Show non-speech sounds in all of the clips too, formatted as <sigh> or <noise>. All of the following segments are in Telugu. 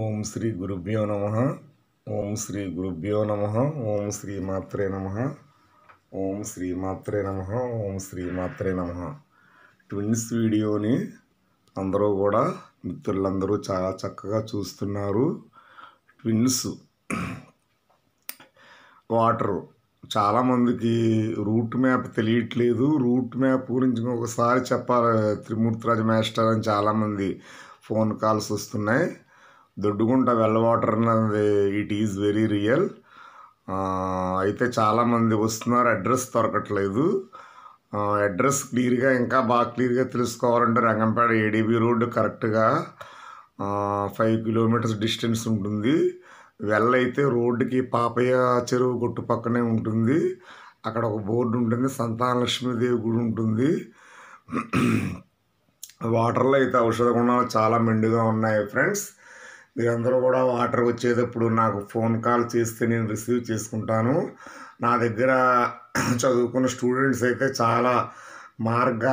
ఓం శ్రీ గురుభ్యో నమ ఓం శ్రీ గురుభ్యో నమ ఓం శ్రీ మాత్రే నమ ఓం శ్రీ మాత్రే నమ ఓం శ్రీ మాత్రే నమ ట్విన్స్ వీడియోని అందరూ కూడా మిత్రులందరూ చాలా చక్కగా చూస్తున్నారు ట్విన్స్ వాటరు చాలామందికి రూట్ మ్యాప్ తెలియట్లేదు రూట్ మ్యాప్ గురించి ఒకసారి చెప్పాలి త్రిమూర్తిరాజ మేస్టర్ అని చాలామంది ఫోన్ కాల్స్ వస్తున్నాయి దొడ్డుగుంట వెల్ వాటర్ అన్నది ఇట్ ఈజ్ వెరీ రియల్ అయితే చాలామంది వస్తున్నారు అడ్రస్ దొరకట్లేదు అడ్రస్ క్లియర్గా ఇంకా బాగా క్లియర్గా తెలుసుకోవాలంటే రంగంపేట ఏడీబీ రోడ్డు కరెక్ట్గా ఫైవ్ కిలోమీటర్స్ డిస్టెన్స్ ఉంటుంది వెల్ అయితే రోడ్డుకి పాపయ్య చెరువు కొట్టు పక్కనే ఉంటుంది అక్కడ ఒక బోర్డు ఉంటుంది లక్ష్మీదేవి గుడి ఉంటుంది వాటర్లో అయితే ఔషధ గుణాలు చాలా మెండుగా ఉన్నాయి ఫ్రెండ్స్ మీరందరూ కూడా వాటర్ వచ్చేటప్పుడు నాకు ఫోన్ కాల్ చేస్తే నేను రిసీవ్ చేసుకుంటాను నా దగ్గర చదువుకున్న స్టూడెంట్స్ అయితే చాలా మార్గ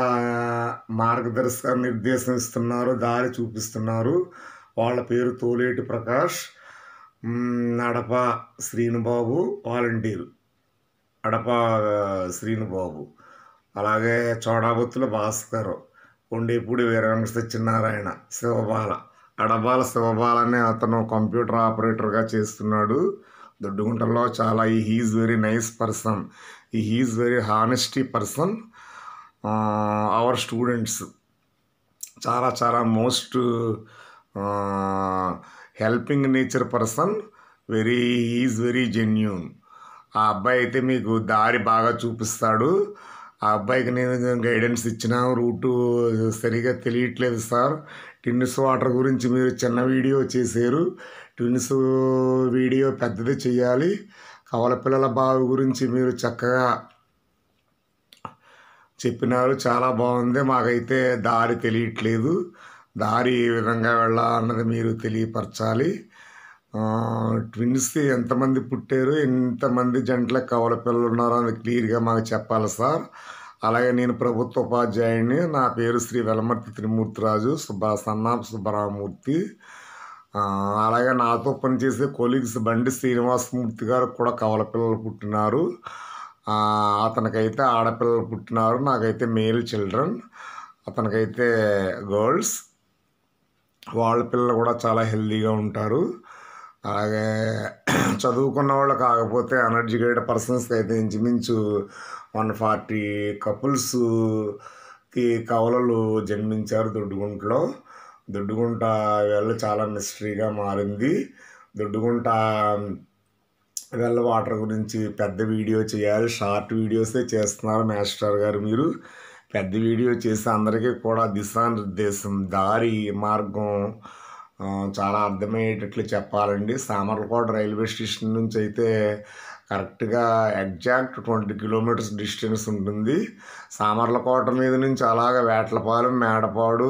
మార్గదర్శక నిర్దేశం ఇస్తున్నారు దారి చూపిస్తున్నారు వాళ్ళ పేరు తోలేటి ప్రకాష్ నడప శ్రీనుబాబు వాలంటీర్ అడప శ్రీనుబాబు అలాగే చోడాబత్తుల భాస్కర్ కొండేపూడి వీరవెంకట సత్యనారాయణ శివబాల అడవాల శివబాల్ అనే అతను కంప్యూటర్ ఆపరేటర్గా చేస్తున్నాడు దొడ్డుగుంటలో చాలా ఈ హీఈస్ వెరీ నైస్ పర్సన్ ఈ he is very honesty person our students చాలా చాలా most helping nature person very is very genuine ఆ అబ్బాయి అయితే మీకు దారి బాగా చూపిస్తాడు ఆ అబ్బాయికి నేను గైడెన్స్ ఇచ్చిన రూటు సరిగా తెలియట్లేదు సార్ ట్విన్స్ వాటర్ గురించి మీరు చిన్న వీడియో చేశారు ట్విన్స్ వీడియో పెద్దది చేయాలి కవలపిల్లల బావి గురించి మీరు చక్కగా చెప్పినారు చాలా బాగుంది మాకైతే దారి తెలియట్లేదు దారి ఏ విధంగా వెళ్ళాలన్నది మీరు తెలియపరచాలి ట్విన్స్ ఎంతమంది పుట్టారు ఎంతమంది జంటలకు కవల పిల్లలు ఉన్నారో అది క్లియర్గా మాకు చెప్పాలి సార్ అలాగే నేను ప్రభుత్వ ఉపాధ్యాయుడిని నా పేరు శ్రీ వెలమర్తి త్రిమూర్తిరాజు సుబ్బా సన్నా సుబ్బరామూర్తి అలాగే నాతో పనిచేసే కొలీగ్స్ బండి శ్రీనివాసమూర్తి గారు కూడా కవల పిల్లలు పుట్టినారు అతనికైతే ఆడపిల్లలు పుట్టినారు నాకైతే మేల్ చిల్డ్రన్ అతనికైతే గర్ల్స్ వాళ్ళ పిల్లలు కూడా చాలా హెల్దీగా ఉంటారు అలాగే <clears throat> చదువుకున్న వాళ్ళు కాకపోతే అన్ఎడ్యుకేటెడ్ పర్సన్స్కి అయితే ఇంచుమించు వన్ ఫార్టీ కపుల్స్కి కవలలు జన్మించారు దొడ్డుగుంటలో దొడ్డుగుంట వెళ్ళ చాలా మిస్టరీగా మారింది దొడ్డుగుంట వెల్ వాటర్ గురించి పెద్ద వీడియో చేయాలి షార్ట్ వీడియోసే చేస్తున్నారు మాస్టర్ గారు మీరు పెద్ద వీడియో చేసి అందరికీ కూడా దిశానిర్దేశం దారి మార్గం చాలా అర్థమయ్యేటట్లు చెప్పాలండి సామర్లకోట రైల్వే స్టేషన్ నుంచి అయితే కరెక్ట్గా ఎగ్జాక్ట్ ట్వంటీ కిలోమీటర్స్ డిస్టెన్స్ ఉంటుంది సామర్లకోట మీద నుంచి అలాగ వేటలపాలెం మేడపాడు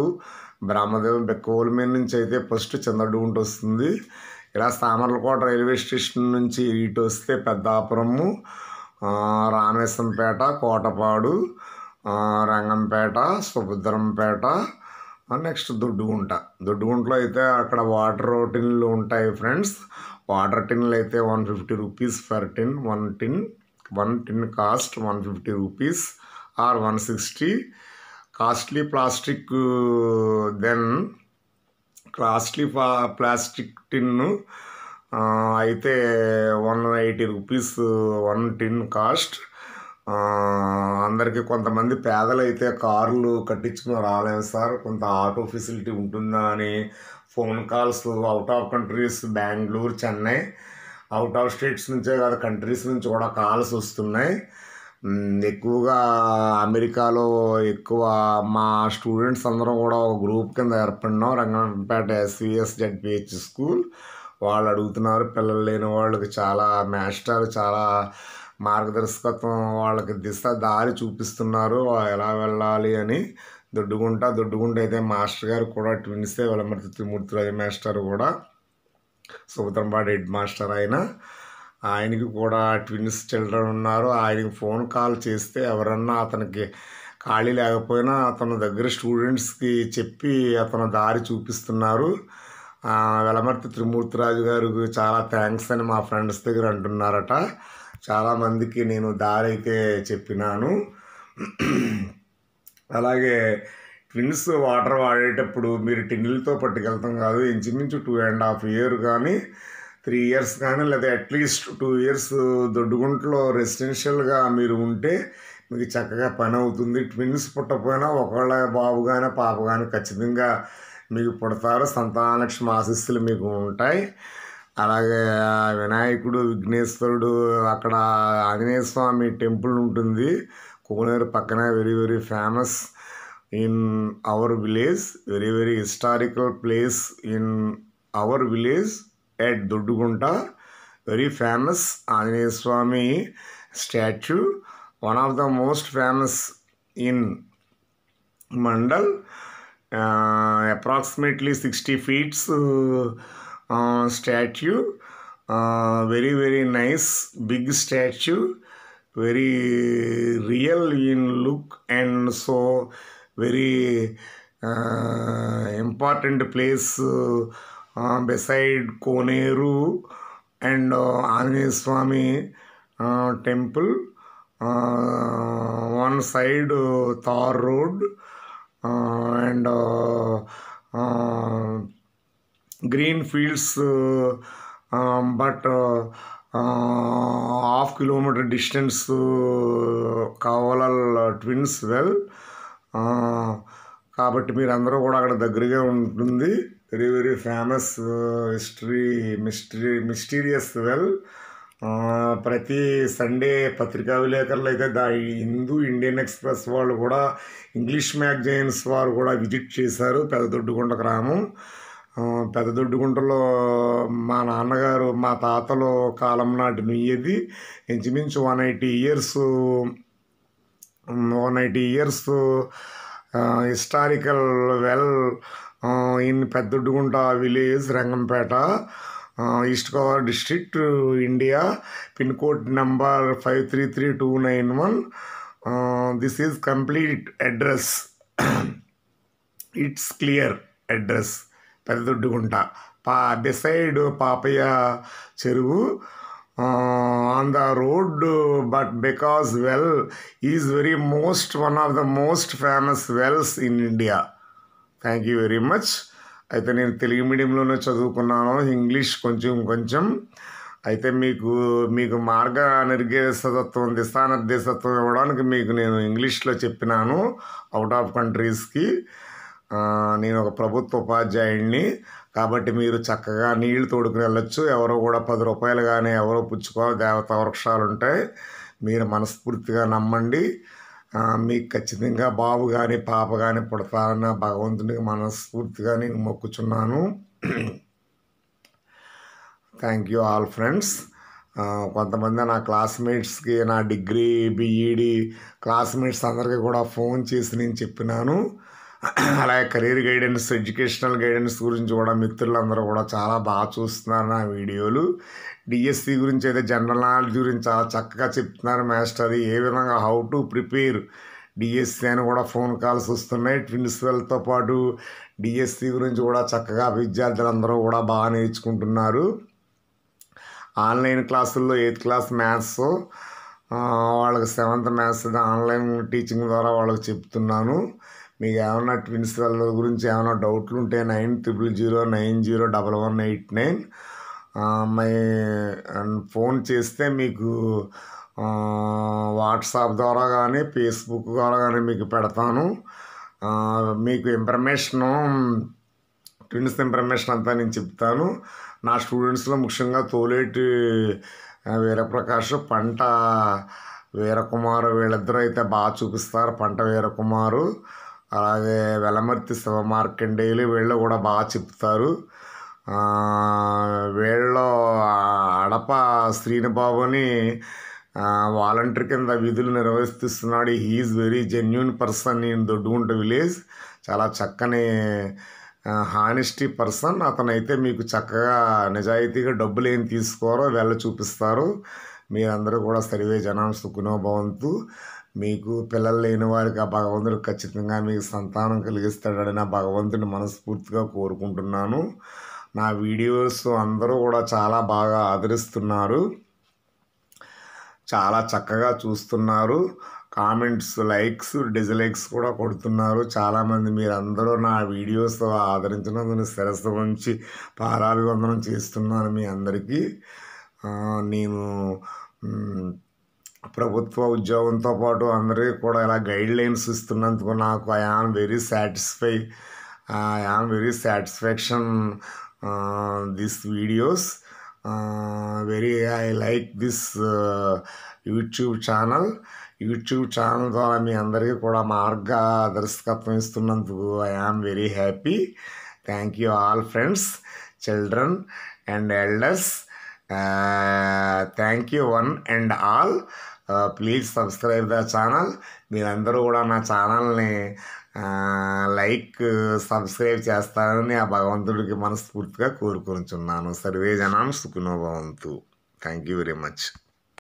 బ్రహ్మదేవం బెక్కోల మీద నుంచి అయితే ఫస్ట్ చిందడుగుంట వస్తుంది ఇలా సామర్లకోట రైల్వే స్టేషన్ నుంచి ఇటు వస్తే పెద్దాపురము రామేశ్వరంపేట కోటపాడు రంగంపేట సుభద్రంపేట నెక్స్ట్ దొడ్డుగుంట దొడ్డుగుంటలో అయితే అక్కడ వాటర్ టిన్లు ఉంటాయి ఫ్రెండ్స్ వాటర్ టిన్లు అయితే one fifty rupees per tin one tin one tin cost one fifty rupees or one sixty costly plastic then costly plastic tin అయితే one eighty rupees one tin cost వచ్చేసరికి కొంతమంది పేదలైతే కార్లు కట్టించుకుని రాలేదు సార్ కొంత ఆటో ఫెసిలిటీ ఉంటుందా అని phone calls out of countries Bengaluru Chennai out of states నుంచే కాదు కంట్రీస్ నుంచి కూడా కాల్స్ వస్తున్నాయి ఎక్కువగా అమెరికాలో ఎక్కువ మా స్టూడెంట్స్ అందరం కూడా ఒక గ్రూప్ కింద ఏర్పడినాం రంగనాథపేట ఎస్విఎస్ జడ్పిహెచ్ స్కూల్ వాళ్ళు అడుగుతున్నారు పిల్లలు లేని వాళ్ళకి చాలా మాస్టర్ చాలా మార్గదర్శకత్వం వాళ్ళకి దిశ దారి చూపిస్తున్నారు ఎలా వెళ్ళాలి అని దొడ్డుగుంట దొడ్డుగుంట అయితే మాస్టర్ గారు కూడా ట్విన్స్తే వెలమర్తి త్రిమూర్తి రాజు మాస్టర్ కూడా సుభద్రంపాడు హెడ్ మాస్టర్ ఆయన ఆయనకి కూడా ట్విన్స్ చిల్డ్రన్ ఉన్నారు ఆయనకి ఫోన్ కాల్ చేస్తే ఎవరన్నా అతనికి ఖాళీ లేకపోయినా అతను దగ్గర స్టూడెంట్స్కి చెప్పి అతను దారి చూపిస్తున్నారు వెలమర్తి త్రిమూర్తిరాజు గారికి చాలా థ్యాంక్స్ అని మా ఫ్రెండ్స్ దగ్గర అంటున్నారట చాలామందికి నేను దారి అయితే చెప్పినాను అలాగే ట్విన్స్ వాటర్ వాడేటప్పుడు మీరు టిన్నులతో పట్టుకెళ్తాం కాదు ఇంచుమించు టూ అండ్ హాఫ్ ఇయర్ కానీ త్రీ ఇయర్స్ కానీ లేదా అట్లీస్ట్ టూ ఇయర్స్ దొడ్డుగుంట్లో రెసిడెన్షియల్గా మీరు ఉంటే మీకు చక్కగా పని అవుతుంది ట్విన్స్ పుట్టకపోయినా ఒకళ్ళ బాబు కానీ పాప కానీ ఖచ్చితంగా మీకు పుడతారు సంతానలక్ష్మి ఆశిస్తులు మీకు ఉంటాయి అలాగే వినాయకుడు విఘ్నేశ్వరుడు అక్కడ ఆంజనేయ స్వామి టెంపుల్ ఉంటుంది కోనేరు పక్కన very very famous in our village very very historical place in our village at Doddugunta very famous Anjaneya Swamy statue one of the most famous in mandal approximately sixty feets uh, statue uh, very very nice big statue very real in look and so very uh, important place beside Koneru and uh, Anjane Swami temple one side Thar Road and green fields but half kilometre distance కావాల ట్విన్స్ వెల్ కాబట్టి మీరు అందరూ కూడా అక్కడ దగ్గరగా ఉంటుంది very very famous history mystery mysterious well ప్రతి సండే పత్రికా విలేకరులు అయితే దా హిందూ ఇండియన్ ఎక్స్ప్రెస్ వాళ్ళు కూడా ఇంగ్లీష్ మ్యాగజైన్స్ వారు కూడా విజిట్ చేశారు పెద్దదొడ్డుకొండ గ్రామం పెద్ద దొడ్డుగుంటలో మా నాన్నగారు మా తాతలు కాలం నాటి నుయ్యేది ఇంచుమించు one eighty years one eighty years historical well in Peddoddugunta village Rangampeta east Goa district India pin code number five three three two nine one this is complete address it's clear address Peddadoddugunta పా డిసైడ్ పాపయ్య చెరువు on the road but because well is very most one of the most famous wells in India thank you very much అయితే నేను తెలుగు మీడియంలోనే చదువుకున్నాను ఇంగ్లీష్ కొంచెం కొంచెం అయితే మీకు మీకు మార్గ నిర్గేశతత్వం దిశానిర్దేశత్వం ఇవ్వడానికి మీకు నేను ఇంగ్లీష్లో చెప్పినాను అవుట్ ఆఫ్ కంట్రీస్కి నేను ఒక ప్రభుత్వ ఉపాధ్యాయుడిని కాబట్టి మీరు చక్కగా నీళ్లు తోడుకుని వెళ్ళొచ్చు ఎవరో కూడా పది రూపాయలు కానీ ఎవరో పుచ్చుకోవాలి దేవత వృక్షాలు ఉంటాయి మీరు మనస్ఫూర్తిగా నమ్మండి మీకు ఖచ్చితంగా బాబు కానీ పాప కానీ పుడతారన్న భగవంతునికి మనస్ఫూర్తిగా నేను మొక్కుచున్నాను థ్యాంక్ యూ ఆల్ ఫ్రెండ్స్ కొంతమంది నా క్లాస్మేట్స్కి నా డిగ్రీ బీఈడి క్లాస్మేట్స్ e అందరికీ కూడా ఫోన్ చేసి నేను చెప్పినాను అలాగే కెరీర్ గైడెన్స్ ఎడ్యుకేషనల్ గైడెన్స్ గురించి కూడా మిత్రులందరూ కూడా చాలా బాగా చూస్తున్నారు నా వీడియోలు డిఎస్సి గురించి అయితే జనరల్ నాలెడ్జ్ గురించి చాలా చక్కగా చెప్తున్నారు మాస్టర్ ఏ విధంగా హౌ టు ప్రిపేర్ డిఎస్సి అని కూడా ఫోన్ కాల్స్ వస్తున్నాయి ప్రిన్సిపల్తో పాటు డిఎస్సి గురించి కూడా చక్కగా విద్యార్థులందరూ కూడా బాగా నేర్చుకుంటున్నారు ఆన్లైన్ క్లాసుల్లో ఎయిత్ క్లాస్ మ్యాథ్స్ వాళ్ళకి సెవెంత్ మ్యాథ్స్ ఆన్లైన్ టీచింగ్ ద్వారా వాళ్ళకి చెప్తున్నాను మీకు ఏమైనా ట్విన్స్ పిల్లల గురించి ఏమైనా డౌట్లు ఉంటే nine triple zero nine zero double one eight nine my phone చేస్తే మీకు వాట్సాప్ ద్వారా కానీ ఫేస్బుక్ ద్వారా కానీ మీకు పెడతాను మీకు ఇన్ఫర్మేషను ట్విన్స్ ఇన్ఫర్మేషన్ అంతా నేను చెప్తాను నా స్టూడెంట్స్లో ముఖ్యంగా తోలేటి వీరప్రకాష్ పంట వీరకుమారు వీళ్ళిద్దరూ అయితే బాగా చూపిస్తారు పంట వీరకుమారు అలాగే వెలమర్తి డైలీ వీళ్ళు కూడా బాగా చెప్తారు వీళ్ళలో అడప శ్రీనిబాబుని వాలంటీర్ కింద విధులు నిర్వహిస్తున్నాడు he is very genuine person in Doddugunta village చాలా చక్కని హానెస్టీ పర్సన్ అతనైతే మీకు చక్కగా నిజాయితీగా డబ్బులు ఏం తీసుకోరో వెళ్ళ చూపిస్తారు మీరందరూ కూడా సరివే జనాం సుఖనో భవంతు మీకు పిల్లలు లేని వారికి ఆ భగవంతుడు ఖచ్చితంగా మీకు సంతానం కలిగిస్తాడని ఆ భగవంతుని మనస్ఫూర్తిగా కోరుకుంటున్నాను నా వీడియోస్ అందరూ కూడా చాలా బాగా ఆదరిస్తున్నారు చాలా చక్కగా చూస్తున్నారు కామెంట్స్ లైక్స్ డిజ్లైక్స్ కూడా కొడుతున్నారు చాలామంది మీరందరూ నా వీడియోస్ ఆదరించినందుకు శిరస్సు నుంచి పారాభివందనం చేస్తున్నాను మీ అందరికీ నేను ప్రభుత్వ ఉద్యోగంతో పాటు అందరికీ కూడా ఇలా గైడ్ లైన్స్ ఇస్తున్నందుకు నాకు I am very satisfy I am very satisfaction this videos very I like this YouTube channel YouTube channel ద్వారా మీ అందరికీ కూడా దర్శకత్వం ఇస్తున్నందుకు I am very happy thank you all friends children and elders thank you one and all please subscribe the channel మీరందరూ కూడా నా ఛానల్ని లైక్ సబ్స్క్రైబ్ చేస్తారని ఆ భగవంతుడికి మనస్ఫూర్తిగా కోరుకుంటున్నాను సర్వే జనాన్ని సుఖినోభవంతు థ్యాంక్ యూ వెరీ మచ్